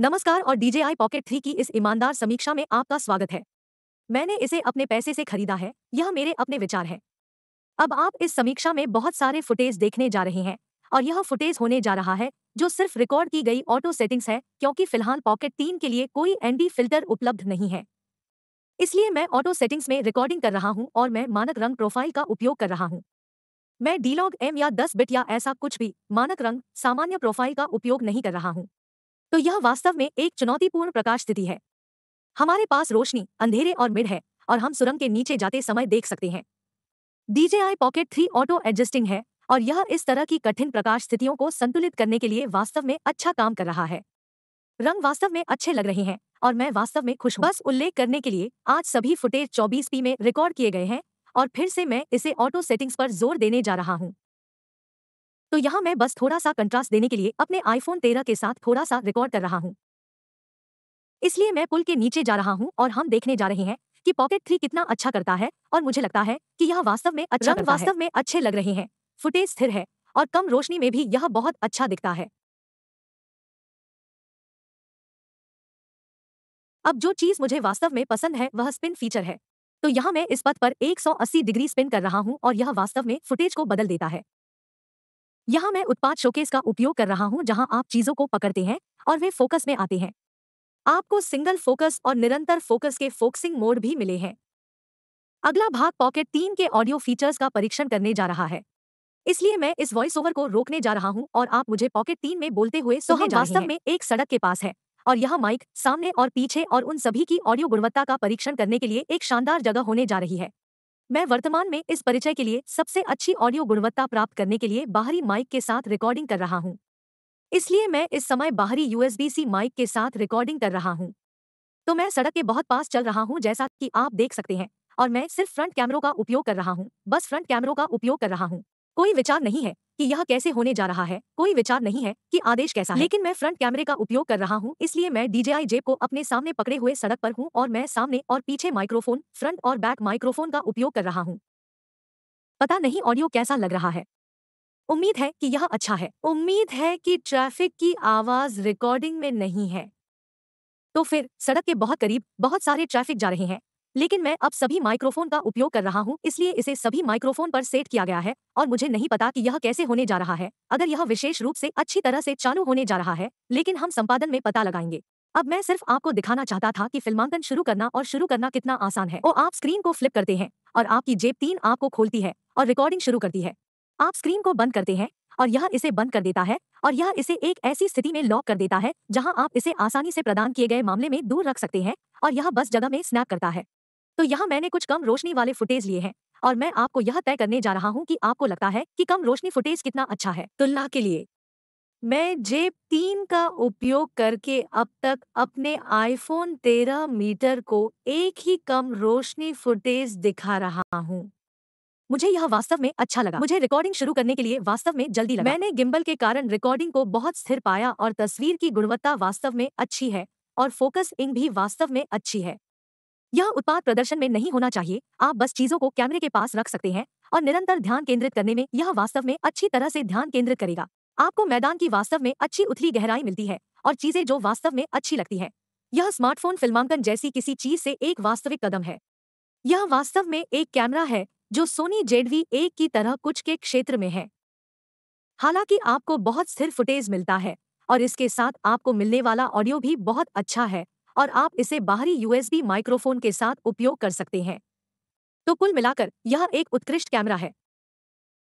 नमस्कार और I pocket three की इस ईमानदार समीक्षा में आपका स्वागत है मैंने इसे अपने पैसे से खरीदा है यह मेरे अपने विचार हैं अब आप इस समीक्षा में बहुत सारे फुटेज देखने जा रहे हैं और यह फुटेज होने जा रहा है जो सिर्फ रिकॉर्ड की गई ऑटो सेटिंग्स है क्योंकि फिलहाल पॉकेट तीन के लिए कोई एनडी फिल्टर उपलब्ध नहीं है इसलिए मैं ऑटो सेटिंग्स में रिकॉर्डिंग कर रहा हूं और मैं मानक रंग प्रोफाइल का उपयोग कर रहा हूं मैं डीलॉग एम या 10 बिट या ऐसा कुछ भी मानक रंग सामान्य प्रोफाइल का उपयोग नहीं कर रहा हूं तो यह वास्तव में एक चुनौतीपूर्ण प्रकाश स्थिति है हमारे पास रोशनी अंधेरे और मिड है और हम सुरंग के नीचे जाते समय देख सकते हैं DJI pocket three auto adjusting है और यह इस तरह की कठिन प्रकाश स्थितियों को संतुलित करने के लिए वास्तव में अच्छा काम कर रहा है रंग वास्तव में अच्छे लग रहे हैं और मैं वास्तव में खुश बस उल्लेख करने के लिए आज सभी फुटेज पी में रिकॉर्ड किए गए हैं और फिर से मैं इसे ऑटो सेटिंग्स पर जोर देने जा रहा हूँ तो यहाँ मैं बस थोड़ा सा कंट्रास्ट देने के लिए अपने आईफोन 13 के साथ थोड़ा सा रिकॉर्ड कर रहा हूँ इसलिए मैं पुल के नीचे जा रहा हूँ और हम देखने जा रहे हैं कि पॉकेट थ्री कितना अच्छा करता है और मुझे लगता है कि यह वास्तव में अच्छा रंग वास्तव में अच्छे लग रहे हैं फुटेज स्थिर है और कम रोशनी में भी यह बहुत अच्छा दिखता है अब जो चीज मुझे वास्तव में पसंद है वह स्पिन फीचर है तो यहाँ मैं इस पद पर 180 डिग्री स्पिन कर रहा हूँ और यह वास्तव में फुटेज को बदल देता है यहाँ मैं उत्पाद शोकेस का उपयोग कर रहा हूँ जहाँ आप चीजों को पकड़ते हैं और वे फोकस में आते हैं आपको सिंगल फोकस और निरंतर फोकस के फोकसिंग मोड भी मिले हैं अगला भाग पॉकेट तीन के ऑडियो फीचर्स का परीक्षण करने जा रहा है इसलिए मैं इस वॉइस ओवर को रोकने जा रहा हूँ और आप मुझे पॉकेट तीन में बोलते हुए तो हम वास्तव में एक सड़क के पास है और यह माइक सामने और पीछे और उन सभी की ऑडियो गुणवत्ता का परीक्षण करने के लिए एक शानदार जगह होने जा रही है मैं वर्तमान में इस परिचय के लिए सबसे अच्छी ऑडियो गुणवत्ता प्राप्त करने के लिए बाहरी माइक के साथ रिकॉर्डिंग कर रहा हूँ इसलिए मैं इस समय बाहरी यूएसबी सी माइक के साथ रिकॉर्डिंग कर रहा हूँ तो मैं सड़क के बहुत पास चल रहा हूँ जैसा कि आप देख सकते हैं और मैं सिर्फ फ्रंट कैमरों का उपयोग कर रहा हूँ बस फ्रंट कैमरों का उपयोग कर रहा हूँ कोई विचार नहीं है कि यह कैसे होने जा रहा है कोई विचार नहीं है कि आदेश कैसा है लेकिन मैं फ्रंट कैमरे का उपयोग कर रहा हूँ इसलिए मैं डीजेआई जेब को अपने सामने पकड़े हुए सड़क पर हूँ और मैं सामने और पीछे माइक्रोफोन फ्रंट और बैक माइक्रोफोन का उपयोग कर रहा हूँ पता नहीं ऑडियो कैसा लग रहा है उम्मीद है कि यह अच्छा है उम्मीद है कि ट्रैफिक की आवाज रिकॉर्डिंग में नहीं है तो फिर सड़क के बहुत करीब बहुत सारे ट्रैफिक जा रहे हैं लेकिन मैं अब सभी माइक्रोफोन का उपयोग कर रहा हूँ इसलिए इसे सभी माइक्रोफोन पर सेट किया गया है और मुझे नहीं पता कि यह कैसे होने जा रहा है अगर यह विशेष रूप से अच्छी तरह से चालू होने जा रहा है लेकिन हम संपादन में पता लगाएंगे अब मैं सिर्फ आपको दिखाना चाहता था कि फिल्मांकन शुरू करना और शुरू करना कितना आसान है और आप स्क्रीन को फ्लिप करते हैं और आपकी जेब तीन आपको खोलती है और रिकॉर्डिंग शुरू करती है आप स्क्रीन को बंद करते हैं और यह इसे बंद कर देता है और यह इसे एक ऐसी स्थिति में लॉक कर देता है जहां आप इसे आसानी से प्रदान किए गए मामले में दूर रख सकते हैं और यह बस जगह में स्नैप करता है तो यहाँ मैंने कुछ कम रोशनी वाले फुटेज लिए हैं और मैं आपको यह तय करने जा रहा हूँ कि आपको लगता है कि कम रोशनी फुटेज कितना अच्छा है तुलना के लिए मैं जेब तीन का उपयोग करके अब तक अपने आईफोन तेरह मीटर को एक ही कम रोशनी फुटेज दिखा रहा हूँ मुझे यह वास्तव में अच्छा लगा मुझे रिकॉर्डिंग शुरू करने के लिए वास्तव में जल्दी लगा मैंने गिम्बल के कारण रिकॉर्डिंग को बहुत स्थिर पाया और तस्वीर की गुणवत्ता वास्तव में अच्छी है और फोकस इंग भी वास्तव में अच्छी है यह उत्पाद प्रदर्शन में नहीं होना चाहिए आप बस चीजों को कैमरे के पास रख सकते हैं और निरंतर ध्यान केंद्रित करने में यह वास्तव में अच्छी तरह से ध्यान केंद्रित करेगा आपको मैदान की वास्तव में अच्छी उथली गहराई मिलती है और चीजें जो वास्तव में अच्छी लगती है यह स्मार्टफोन फिल्मांकन जैसी किसी चीज से एक वास्तविक कदम है यह वास्तव में एक कैमरा है जो सोनी जेडवी एक की तरह कुछ के क्षेत्र में है हालांकि आपको बहुत स्थिर फुटेज मिलता है और इसके साथ आपको मिलने वाला ऑडियो भी बहुत अच्छा है और आप इसे बाहरी यूएसबी माइक्रोफोन के साथ उपयोग कर सकते हैं तो कुल मिलाकर यह एक उत्कृष्ट कैमरा है